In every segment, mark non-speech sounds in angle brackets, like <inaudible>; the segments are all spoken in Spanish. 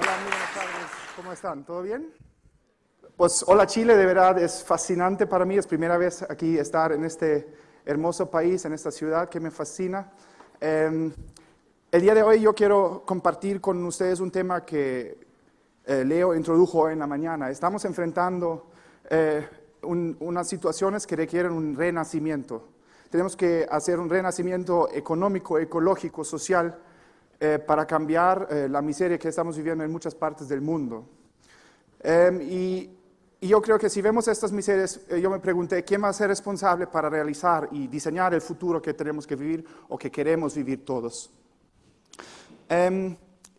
Hola, muy buenas tardes. ¿Cómo están? ¿Todo bien? Pues hola Chile, de verdad es fascinante para mí, es primera vez aquí estar en este hermoso país, en esta ciudad que me fascina. Em, el día de hoy yo quiero compartir con ustedes un tema que eh, Leo introdujo en la mañana. Estamos enfrentando eh, unas situaciones que requieren un renacimiento. Tenemos que hacer un renacimiento económico, ecológico, social, eh, para cambiar eh, la miseria que estamos viviendo en muchas partes del mundo. Em, y, yo creo que si vemos estas miserias, eh, yo me pregunté, ¿quién va a ser responsable para realizar y diseñar el futuro que tenemos que vivir o que queremos vivir todos? Em,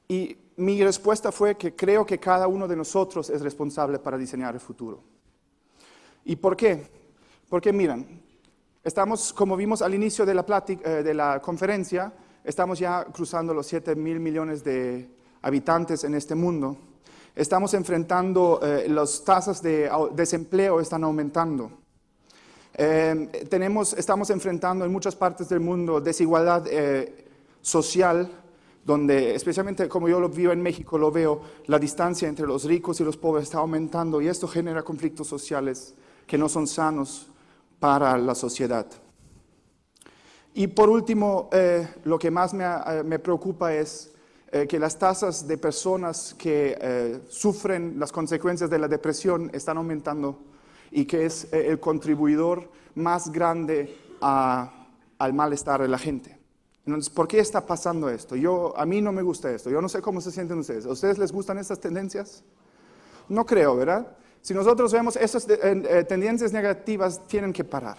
y mi respuesta fue que creo que cada uno de nosotros es responsable para diseñar el futuro. ¿Y por qué? Porque miren, estamos, como vimos al inicio de de la conferencia, Estamos ya cruzando los 7 mil millones de habitantes en este mundo. Estamos enfrentando, eh, las tasas de desempleo están aumentando. Em, estamos enfrentando en muchas partes del mundo desigualdad eh, social, donde especialmente como yo lo vivo en México, lo veo, la distancia entre los ricos y los pobres está aumentando y esto genera conflictos sociales que no son sanos para la sociedad. Y por último, eh, lo que más me, eh, preocupa es eh, que las tasas de personas que sufren las consecuencias de la depresión están aumentando y que es el contribuidor más grande al malestar de la gente. Entonces, ¿por qué está pasando esto? Yo, a mí no me gusta esto. Yo no sé cómo se sienten ustedes. ¿A ustedes les gustan estas tendencias? No creo, ¿verdad? Si nosotros vemos esas tendencias negativas, tienen que parar.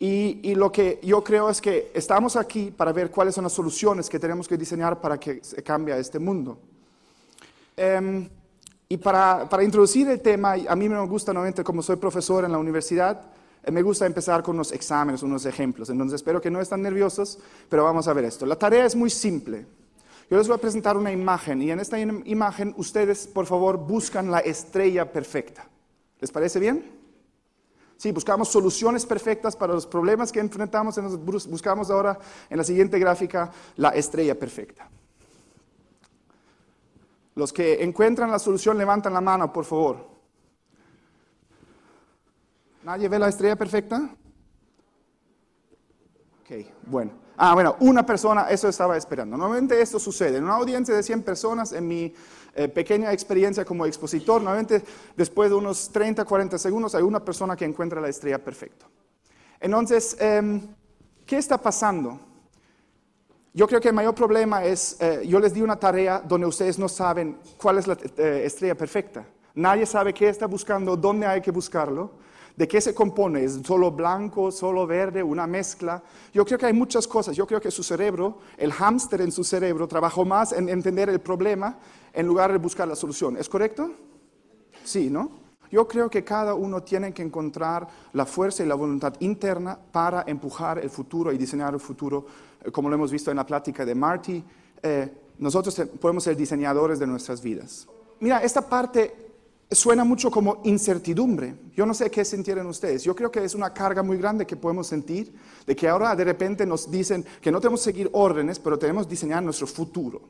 Y, lo que yo creo es que estamos aquí para ver cuáles son las soluciones que tenemos que diseñar para que se cambie este mundo. Em, y para, para, introducir el tema, a mí me gusta nuevamente, como soy profesor en la universidad, eh, me gusta empezar con unos exámenes, unos ejemplos. Entonces espero que no estén nerviosos, pero vamos a ver esto. La tarea es muy simple. Yo les voy a presentar una imagen y en esta imagen ustedes, por favor, buscan la estrella perfecta. ¿Les parece bien? Sí, buscamos soluciones perfectas para los problemas que enfrentamos. Buscamos ahora en la siguiente gráfica la estrella perfecta. Los que encuentran la solución levantan la mano, por favor. ¿Nadie ve la estrella perfecta? Ok, bueno. Ah, bueno, una persona, eso estaba esperando. Normalmente esto sucede. En una audiencia de 100 personas, en mi eh, pequeña experiencia como expositor, nuevamente después de unos 30, 40 segundos hay una persona que encuentra la estrella perfecta. Entonces, em, ¿qué está pasando? Yo creo que el mayor problema es, eh, yo les di una tarea donde ustedes no saben cuál es la eh, estrella perfecta. Nadie sabe qué está buscando, dónde hay que buscarlo, de qué se compone, es solo blanco, solo verde, una mezcla. Yo creo que hay muchas cosas, yo creo que su cerebro, el hámster en su cerebro, trabajó más en entender el problema en lugar de buscar la solución. ¿Es correcto? Sí, ¿no? Yo creo que cada uno tiene que encontrar la fuerza y la voluntad interna para empujar el futuro y diseñar el futuro, eh, como lo hemos visto en la plática de Marty. Eh, nosotros podemos ser diseñadores de nuestras vidas. Mira, esta parte suena mucho como incertidumbre. Yo no sé qué sintieron ustedes. Yo creo que es una carga muy grande que podemos sentir, de que ahora de repente nos dicen que no tenemos que seguir órdenes, pero tenemos que diseñar nuestro futuro.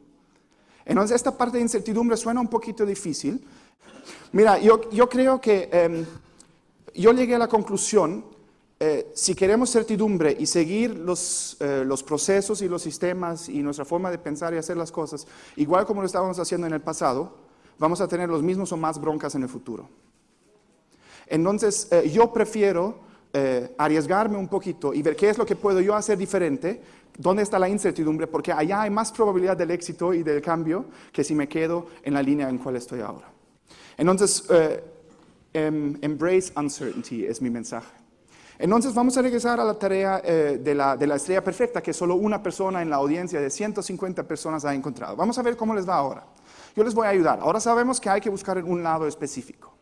Entonces, esta parte de incertidumbre suena un poquito difícil. Mira, yo, yo creo que em, yo llegué a la conclusión, eh, si queremos certidumbre y seguir los, eh, los procesos y los sistemas y nuestra forma de pensar y hacer las cosas, igual como lo estábamos haciendo en el pasado, vamos a tener los mismos o más broncas en el futuro. Entonces, eh, yo prefiero arriesgarme un poquito y ver qué es lo que puedo yo hacer diferente ¿Dónde está la incertidumbre? Porque allá hay más probabilidad del éxito y del cambio que si me quedo en la línea en cual estoy ahora. Entonces, eh, em, embrace uncertainty es mi mensaje. Entonces vamos a regresar a la tarea eh, de, la, estrella perfecta que solo una persona en la audiencia de 150 personas ha encontrado. Vamos a ver cómo les va ahora. Yo les voy a ayudar. Ahora sabemos que hay que buscar en un lado específico.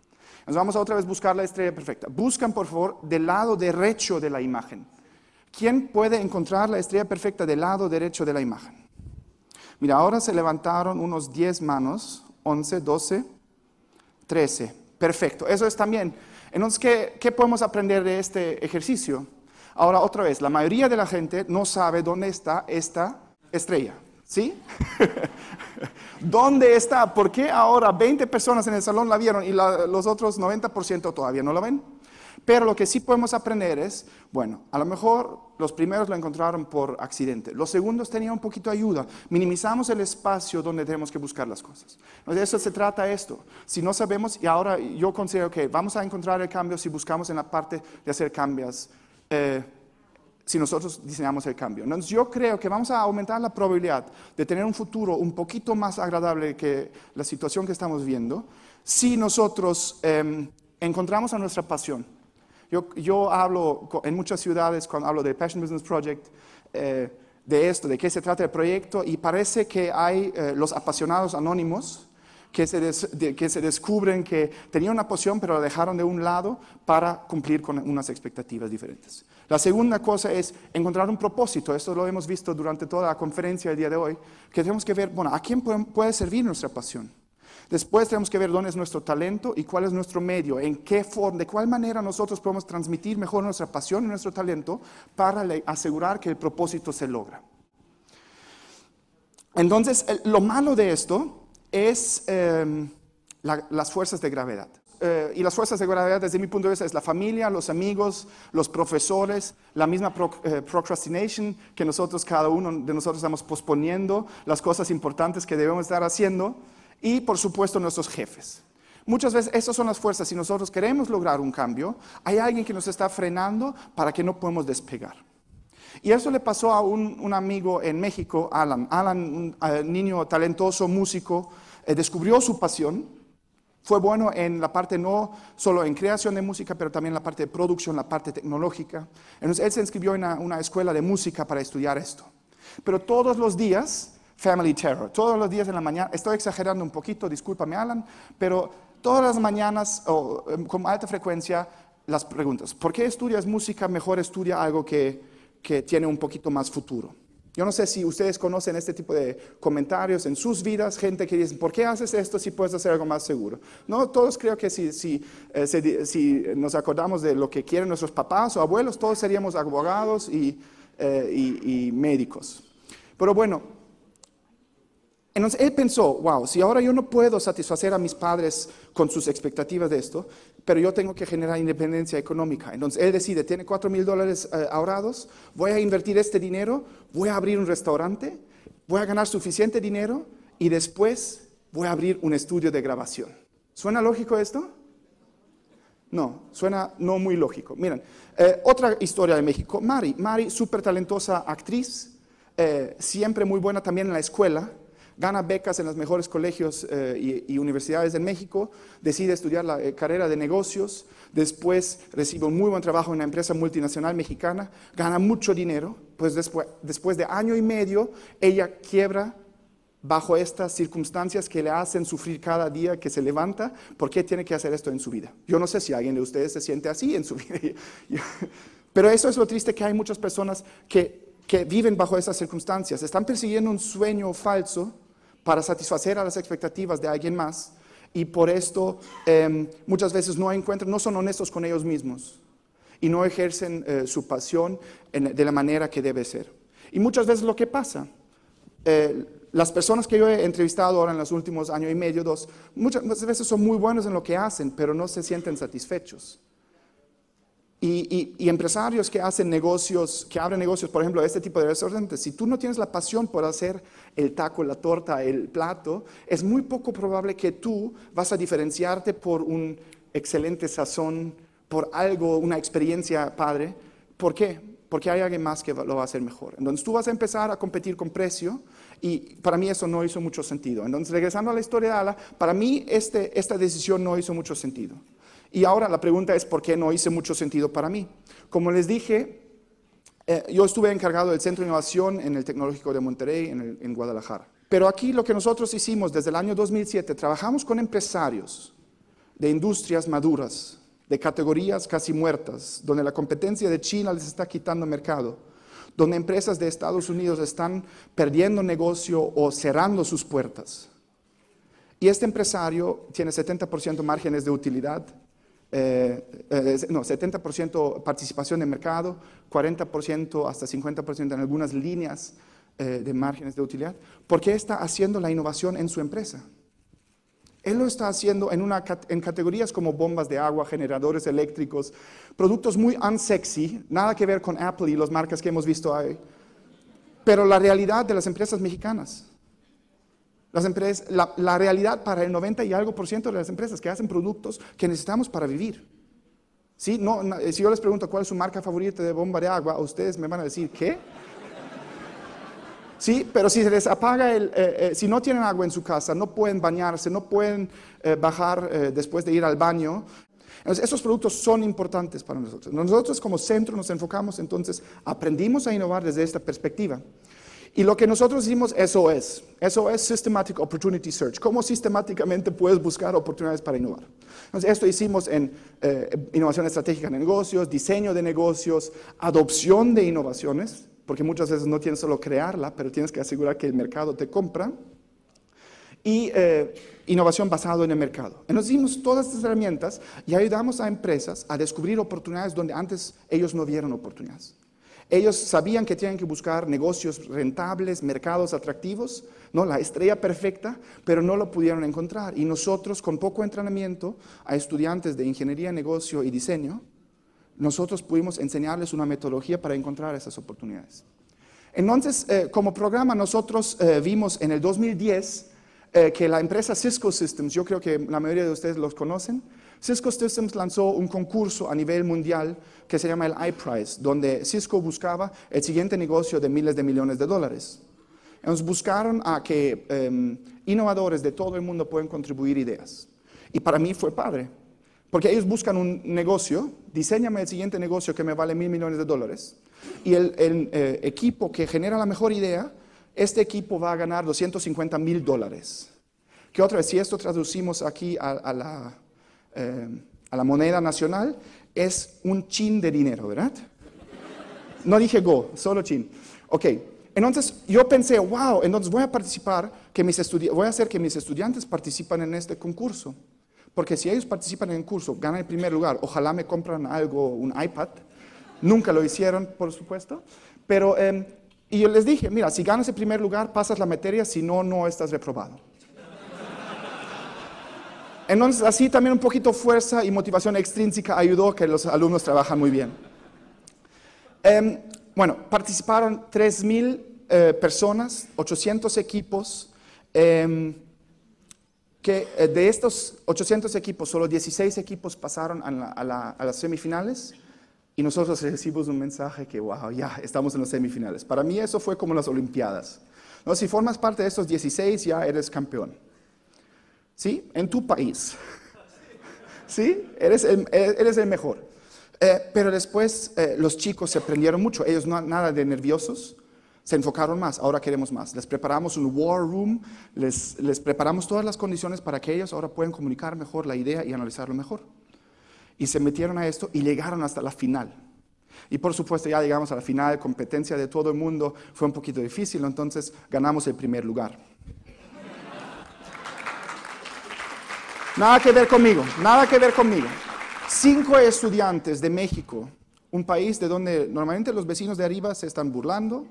Nos vamos a otra vez buscar la estrella perfecta. Buscan, por favor, del lado derecho de la imagen. ¿Quién puede encontrar la estrella perfecta del lado derecho de la imagen? Mira, ahora se levantaron unos 10 manos, 11, 12, 13. Perfecto, eso es también. Entonces, ¿qué, podemos aprender de este ejercicio? Ahora, otra vez, la mayoría de la gente no sabe dónde está esta estrella. ¿Sí? <laughs> ¿Dónde está? ¿Por qué ahora 20 personas en el salón la vieron y los otros 90% todavía no la ven? Pero lo que sí podemos aprender es, bueno, a lo mejor los primeros lo encontraron por accidente, los segundos tenían un poquito de ayuda, minimizamos el espacio donde tenemos que buscar las cosas. De eso se trata esto. Si no sabemos, y ahora yo considero que vamos a encontrar el cambio si buscamos en la parte de hacer cambios. Eh, si nosotros diseñamos el cambio. Entonces yo creo que vamos a aumentar la probabilidad de tener un futuro un poquito más agradable que la situación que estamos viendo si nosotros em, encontramos a nuestra pasión yo, hablo en muchas ciudades cuando hablo de Passion Business Project. Eh, de esto, de qué se trata el proyecto, y parece que hay eh, los apasionados anónimos que se, que se descubren que tenían una poción pero la dejaron de un lado para cumplir con unas expectativas diferentes. La segunda cosa es encontrar un propósito, esto lo hemos visto durante toda la conferencia el día de hoy, que tenemos que ver, bueno, ¿a quién puede servir nuestra pasión? Después tenemos que ver dónde es nuestro talento y cuál es nuestro medio, en qué forma, de cuál manera nosotros podemos transmitir mejor nuestra pasión y nuestro talento para asegurar que el propósito se logra. Entonces, lo malo de esto es em, las fuerzas de gravedad. Eh, y las fuerzas de gravedad desde mi punto de vista es la familia, los amigos, los profesores, la misma eh, procrastination que nosotros, cada uno de nosotros estamos posponiendo, las cosas importantes que debemos estar haciendo y por supuesto nuestros jefes. Muchas veces esas son las fuerzas. Si nosotros queremos lograr un cambio, hay alguien que nos está frenando para que no podemos despegar. Y eso le pasó a un, amigo en México, Alan. Alan, un eh, niño talentoso, músico, eh, descubrió su pasión. Fue bueno en la parte no solo en creación de música, pero también en la parte de producción, la parte tecnológica. Entonces él se inscribió en una escuela de música para estudiar esto. Pero todos los días Family Terror. Todos los días en la mañana, estoy exagerando un poquito, discúlpame Alan, pero todas las mañanas o em, con alta frecuencia las preguntas, ¿por qué estudias música? Mejor estudia algo que, que tiene un poquito más futuro. Yo no sé si ustedes conocen este tipo de comentarios en sus vidas, gente que dice, ¿por qué haces esto si puedes hacer algo más seguro? No, todos creo que si, si, eh, nos acordamos de lo que quieren nuestros papás o abuelos, todos seríamos abogados y, eh, y, y médicos. Pero bueno, entonces él pensó, wow, si ahora yo no puedo satisfacer a mis padres con sus expectativas de esto, pero yo tengo que generar independencia económica. Entonces él decide, tiene 4 mil dólares eh, ahorrados, voy a invertir este dinero, voy a abrir un restaurante, voy a ganar suficiente dinero y después voy a abrir un estudio de grabación. ¿Suena lógico esto? No, suena no muy lógico. Miren, eh, otra historia de México, Mari, Mari, súper talentosa actriz, eh, siempre muy buena también en la escuela gana becas en los mejores colegios eh, y, universidades de México, decide estudiar la eh, carrera de negocios, después recibe un muy buen trabajo en una empresa multinacional mexicana, gana mucho dinero, pues después, después de año y medio ella quiebra bajo estas circunstancias que le hacen sufrir cada día que se levanta, ¿por qué tiene que hacer esto en su vida? Yo no sé si alguien de ustedes se siente así en su <laughs> vida. Pero eso es lo triste que hay muchas personas que, que viven bajo esas circunstancias. Están persiguiendo un sueño falso para satisfacer a las expectativas de alguien más y por esto em, muchas veces no encuentran, no son honestos con ellos mismos y no ejercen eh, su pasión de la manera que debe ser. Y muchas veces lo que pasa, eh, las personas que yo he entrevistado ahora en los últimos año y medio, dos, muchas veces son muy buenos en lo que hacen, pero no se sienten satisfechos. Y, empresarios que hacen negocios, que abren negocios, por ejemplo, este tipo de restaurantes, si tú no tienes la pasión por hacer el taco, la torta, el plato, es muy poco probable que tú vas a diferenciarte por un excelente sazón, por algo, una experiencia padre. ¿Por qué? Porque hay alguien más que lo va a hacer mejor. Entonces tú vas a empezar a competir con precio y para mí eso no hizo mucho sentido. Entonces regresando a la historia de Ala, para mí este, esta decisión no hizo mucho sentido. Y ahora la pregunta es por qué no hice mucho sentido para mí. Como les dije, eh, yo estuve encargado del Centro de Innovación en el Tecnológico de Monterrey, en, en Guadalajara. Pero aquí lo que nosotros hicimos desde el año 2007, trabajamos con empresarios de industrias maduras, de categorías casi muertas, donde la competencia de China les está quitando mercado, donde empresas de Estados Unidos están perdiendo negocio o cerrando sus puertas. Y este empresario tiene 70% márgenes de utilidad, eh, eh, no, 70% participación de mercado, 40% hasta 50% en algunas líneas eh, de márgenes de utilidad, porque está haciendo la innovación en su empresa. Él lo está haciendo en, una, en categorías como bombas de agua, generadores eléctricos, productos muy unsexy, nada que ver con Apple y las marcas que hemos visto ahí, pero la realidad de las empresas mexicanas empresas, la, realidad para el 90 y algo por ciento de las empresas que hacen productos que necesitamos para vivir. Eh, si yo les pregunto cuál es su marca favorita de bomba de agua, ustedes me van a decir, ¿qué? ¿Sí? Pero si se les apaga eh, eh, si no tienen agua en su casa, no pueden bañarse, no pueden bajar después de ir al baño. Entonces, esos productos son importantes para nosotros. Nosotros como centro nos enfocamos, entonces, aprendimos a innovar desde esta perspectiva. Y lo que nosotros hicimos, eso es. Eso es Systematic Opportunity Search. ¿Cómo sistemáticamente puedes buscar oportunidades para innovar? Entonces, esto hicimos en eh, innovación estratégica en negocios, diseño de negocios, adopción de innovaciones, porque muchas veces no tienes solo crearla, pero tienes que asegurar que el mercado te compra. Y eh, innovación basada en el mercado. Entonces hicimos todas estas herramientas y ayudamos a empresas a descubrir oportunidades donde antes ellos no vieron oportunidades. Ellos sabían que tienen que buscar negocios rentables, mercados atractivos, ¿no? la estrella perfecta, pero no lo pudieron encontrar. Y nosotros, con poco entrenamiento a estudiantes de ingeniería, negocio y diseño, nosotros pudimos enseñarles una metodología para encontrar esas oportunidades. Entonces, eh, como programa, nosotros eh, vimos en el 2010 eh, que la empresa Cisco Systems, yo creo que la mayoría de ustedes los conocen, Cisco Systems lanzó un concurso a nivel mundial que se llama el iPrize, donde Cisco buscaba el siguiente negocio de miles de millones de dólares. Nos buscaron a que em, innovadores de todo el mundo pueden contribuir ideas. Y para mí fue padre, porque ellos buscan un negocio, diseñame el siguiente negocio que me vale mil millones de dólares, y el, eh, equipo que genera la mejor idea, este equipo va a ganar 250 mil dólares. Que otra vez, si esto traducimos aquí a la eh, a la moneda nacional es un chin de dinero, ¿verdad? No dije go, solo chin. Ok, entonces yo pensé, wow, entonces voy a participar, que mis voy a hacer que mis estudiantes participen en este concurso. Porque si ellos participan en el curso, ganan el primer lugar, ojalá me compran algo, un iPad. Nunca lo hicieron, por supuesto. Pero, em, y yo les dije, mira, si ganas el primer lugar, pasas la materia, si no, no estás reprobado. Entonces, así también un poquito fuerza y motivación extrínseca ayudó a que los alumnos trabajan muy bien. Em, bueno, participaron 3.000 eh, personas, 800 equipos, em, que eh, de estos 800 equipos, solo 16 equipos pasaron a, las semifinales y nosotros recibimos un mensaje que, wow, ya estamos en las semifinales. Para mí eso fue como las Olimpiadas. ¿No? Si formas parte de estos 16, ya eres campeón. ¿Sí? En tu país. <laughs> ¿Sí? Eres el, e, mejor. Eh, pero después eh, los chicos se aprendieron mucho, ellos no, nada de nerviosos, se enfocaron más, ahora queremos más. Les preparamos un war room, les, preparamos todas las condiciones para que ellos ahora puedan comunicar mejor la idea y analizarlo mejor. Y se metieron a esto y llegaron hasta la final. Y por supuesto ya llegamos a la final, de competencia de todo el mundo, fue un poquito difícil, entonces ganamos el primer lugar. Nada que ver conmigo, nada que ver conmigo. Cinco estudiantes de México, un país de donde normalmente los vecinos de arriba se están burlando.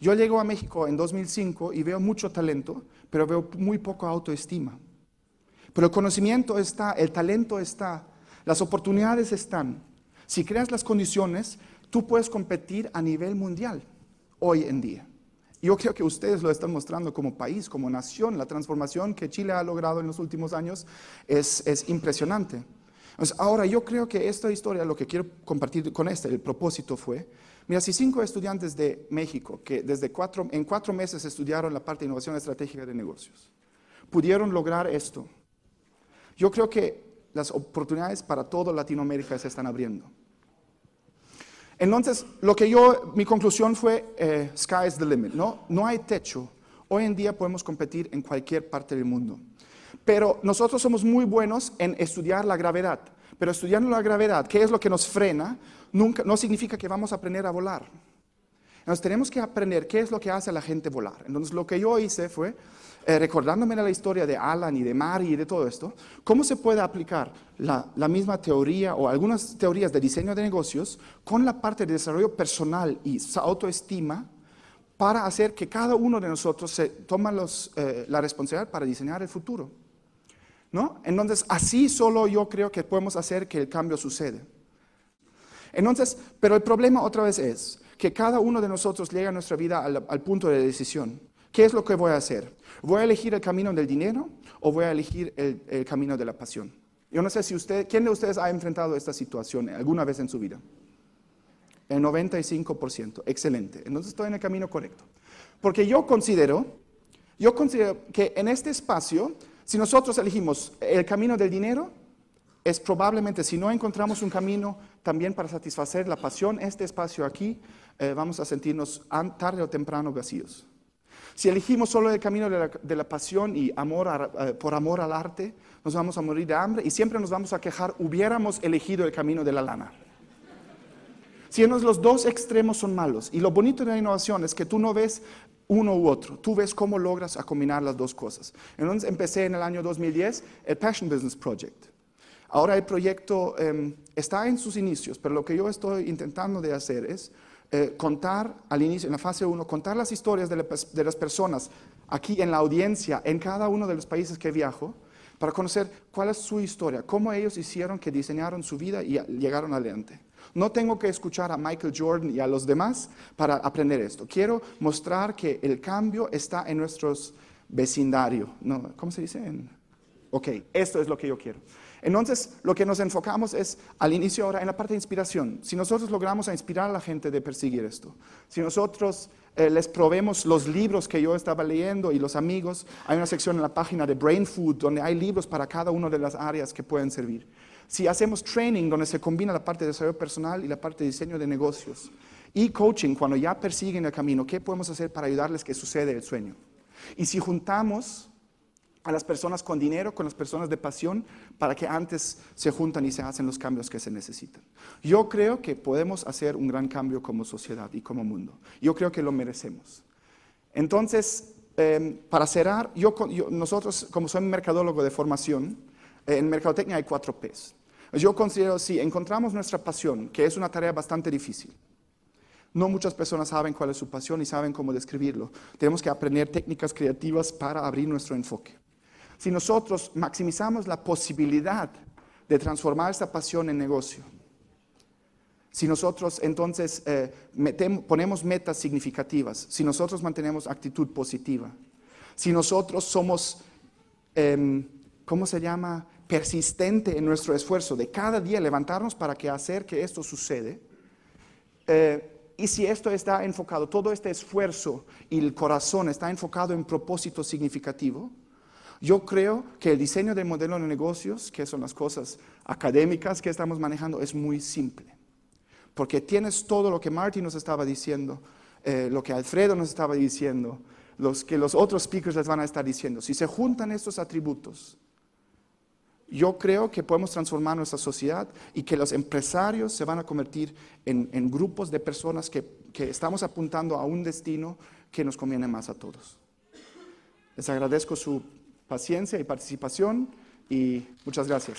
Yo llego a México en 2005 y veo mucho talento, pero veo muy poco autoestima. Pero el conocimiento está, el talento está, las oportunidades están. Si creas las condiciones, tú puedes competir a nivel mundial hoy en día. Yo creo que ustedes lo están mostrando como país, como nación. La transformación que Chile ha logrado en los últimos años es, es impresionante. Entonces, ahora yo creo que esta historia, lo que quiero compartir con este, el propósito fue, mira, si cinco estudiantes de México, que desde cuatro, en cuatro meses estudiaron la parte de innovación estratégica de negocios, pudieron lograr esto, yo creo que las oportunidades para toda Latinoamérica se están abriendo. Entonces, lo que yo, mi conclusión fue, eh, sky is the limit, ¿no? No hay techo. Hoy en día podemos competir en cualquier parte del mundo. Pero nosotros somos muy buenos en estudiar la gravedad. Pero estudiando la gravedad, qué es lo que nos frena, nunca, no significa que vamos a aprender a volar. Nos tenemos que aprender qué es lo que hace a la gente volar. Entonces lo que yo hice fue, eh, recordándome la historia de Alan y de Mari y de todo esto, cómo se puede aplicar la, misma teoría o algunas teorías de diseño de negocios con la parte de desarrollo personal y autoestima para hacer que cada uno de nosotros se toma eh, la responsabilidad para diseñar el futuro. ¿No? Entonces, así solo yo creo que podemos hacer que el cambio suceda. Entonces, pero el problema otra vez es que cada uno de nosotros llega a nuestra vida al punto de decisión. ¿Qué es lo que voy a hacer? ¿Voy a elegir el camino del dinero o voy a elegir el, camino de la pasión? Yo no sé si usted, ¿quién de ustedes ha enfrentado esta situación alguna vez en su vida? El 95%, excelente. Entonces estoy en el camino correcto. Porque yo considero, yo considero que en este espacio, si nosotros elegimos el camino del dinero, es probablemente, si no encontramos un camino también para satisfacer la pasión, este espacio aquí, eh, vamos a sentirnos tarde o temprano vacíos. Si elegimos solo el camino de la, pasión y amor eh, por amor al arte, nos vamos a morir de hambre y siempre nos vamos a quejar, hubiéramos elegido el camino de la lana. Si los dos extremos son malos. Y lo bonito de la innovación es que tú no ves uno u otro, tú ves cómo logras combinar las dos cosas. Entonces empecé en el año 2010 el Passion Business Project. Ahora el proyecto em, está en sus inicios, pero lo que yo estoy intentando de hacer es eh, contar al inicio, en la fase 1, contar las historias de, las personas aquí en la audiencia, en cada uno de los países que viajo, para conocer cuál es su historia, cómo ellos hicieron que diseñaron su vida y llegaron adelante. No tengo que escuchar a Michael Jordan y a los demás para aprender esto. Quiero mostrar que el cambio está en nuestro vecindario. No, ¿Cómo se dice? Ok, esto es lo que yo quiero. Entonces, lo que nos enfocamos es al inicio ahora en la parte de inspiración. Si nosotros logramos inspirar a la gente de perseguir esto, si nosotros eh, les proveemos los libros que yo estaba leyendo y los amigos, hay una sección en la página de Brain Food donde hay libros para cada una de las áreas que pueden servir. Si hacemos training donde se combina la parte de desarrollo personal y la parte de diseño de negocios, y coaching, cuando ya persiguen el camino, ¿qué podemos hacer para ayudarles que sucede el sueño? Y si juntamos a las personas con dinero, con las personas de pasión, para que antes se juntan y se hacen los cambios que se necesitan. Yo creo que podemos hacer un gran cambio como sociedad y como mundo. Yo creo que lo merecemos. Entonces, em, para cerrar, yo, nosotros, como soy mercadólogo de formación, eh, en mercadotecnia hay cuatro Ps. Yo considero, si encontramos nuestra pasión, que es una tarea bastante difícil, no muchas personas saben cuál es su pasión y saben cómo describirlo. Tenemos que aprender técnicas creativas para abrir nuestro enfoque si nosotros maximizamos la posibilidad de transformar esta pasión en negocio, si nosotros entonces eh, ponemos metas significativas, si nosotros mantenemos actitud positiva, si nosotros somos, em, ¿cómo se llama?, persistente en nuestro esfuerzo de cada día levantarnos para que hacer que esto sucede, eh, y si esto está enfocado, todo este esfuerzo y el corazón está enfocado en propósito significativo, yo creo que el diseño del modelo de negocios, que son las cosas académicas que estamos manejando, es muy simple. Porque tienes todo lo que Martín nos estaba diciendo, eh, lo que Alfredo nos estaba diciendo, los que los otros speakers les van a estar diciendo. Si se juntan estos atributos, yo creo que podemos transformar nuestra sociedad y que los empresarios se van a convertir en, en grupos de personas que, que estamos apuntando a un destino que nos conviene más a todos. Les agradezco su paciencia y participación y muchas gracias.